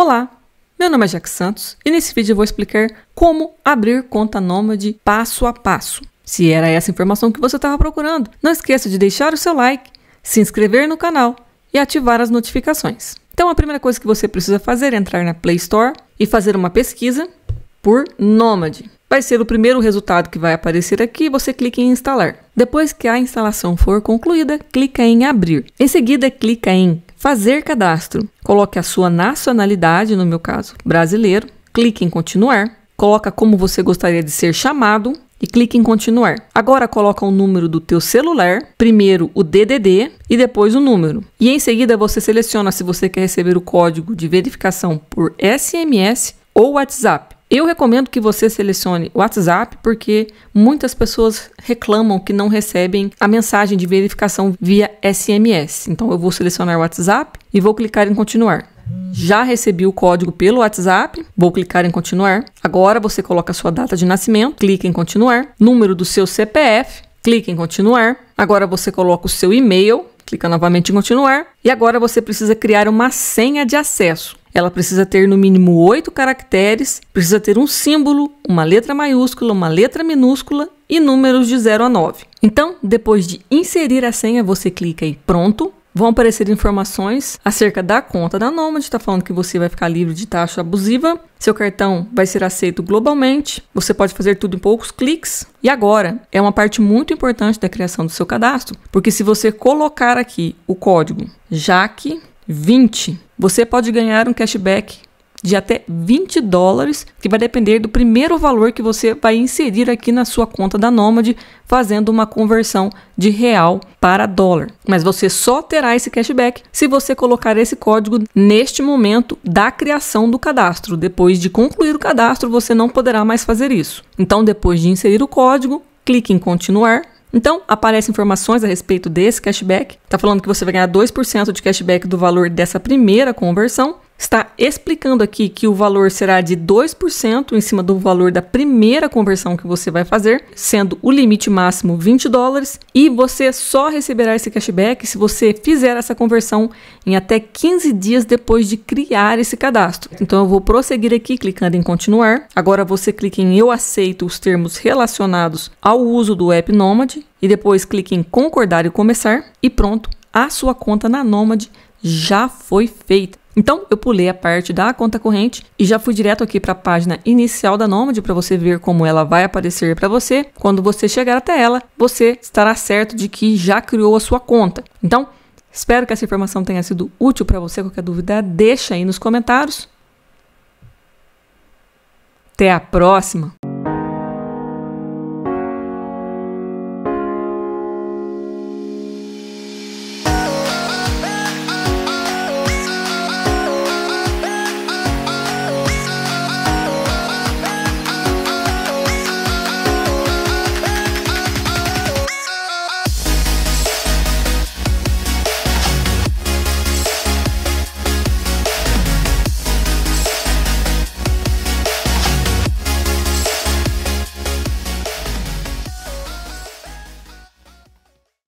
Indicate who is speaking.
Speaker 1: Olá, meu nome é Jack Santos e nesse vídeo eu vou explicar como abrir conta nômade passo a passo. Se era essa informação que você estava procurando, não esqueça de deixar o seu like, se inscrever no canal e ativar as notificações. Então a primeira coisa que você precisa fazer é entrar na Play Store e fazer uma pesquisa por Nômade. Vai ser o primeiro resultado que vai aparecer aqui, você clica em instalar. Depois que a instalação for concluída, clica em abrir. Em seguida, clica em Fazer cadastro. Coloque a sua nacionalidade, no meu caso, brasileiro. Clique em continuar. Coloca como você gostaria de ser chamado e clique em continuar. Agora coloca o número do teu celular, primeiro o DDD e depois o número. E em seguida você seleciona se você quer receber o código de verificação por SMS ou WhatsApp. Eu recomendo que você selecione WhatsApp porque muitas pessoas reclamam que não recebem a mensagem de verificação via SMS. Então eu vou selecionar WhatsApp e vou clicar em continuar. Já recebi o código pelo WhatsApp, vou clicar em continuar. Agora você coloca a sua data de nascimento, clica em continuar, número do seu CPF, clica em continuar. Agora você coloca o seu e-mail, clica novamente em continuar e agora você precisa criar uma senha de acesso. Ela precisa ter no mínimo oito caracteres, precisa ter um símbolo, uma letra maiúscula, uma letra minúscula e números de 0 a 9. Então, depois de inserir a senha, você clica em Pronto. Vão aparecer informações acerca da conta da Nomad, está falando que você vai ficar livre de taxa abusiva, seu cartão vai ser aceito globalmente, você pode fazer tudo em poucos cliques. E agora, é uma parte muito importante da criação do seu cadastro, porque se você colocar aqui o código JAC 20, você pode ganhar um cashback de até 20 dólares, que vai depender do primeiro valor que você vai inserir aqui na sua conta da Nômade, fazendo uma conversão de real para dólar. Mas você só terá esse cashback se você colocar esse código neste momento da criação do cadastro. Depois de concluir o cadastro, você não poderá mais fazer isso. Então, depois de inserir o código, clique em continuar então, aparecem informações a respeito desse cashback. Está falando que você vai ganhar 2% de cashback do valor dessa primeira conversão está explicando aqui que o valor será de 2% em cima do valor da primeira conversão que você vai fazer, sendo o limite máximo 20 dólares, e você só receberá esse cashback se você fizer essa conversão em até 15 dias depois de criar esse cadastro. Então eu vou prosseguir aqui clicando em continuar. Agora você clica em eu aceito os termos relacionados ao uso do app Nomad e depois clique em concordar e começar e pronto, a sua conta na Nomad já foi feita. Então, eu pulei a parte da conta corrente e já fui direto aqui para a página inicial da Nômade para você ver como ela vai aparecer para você. Quando você chegar até ela, você estará certo de que já criou a sua conta. Então, espero que essa informação tenha sido útil para você. Qualquer dúvida, deixa aí nos comentários. Até a próxima!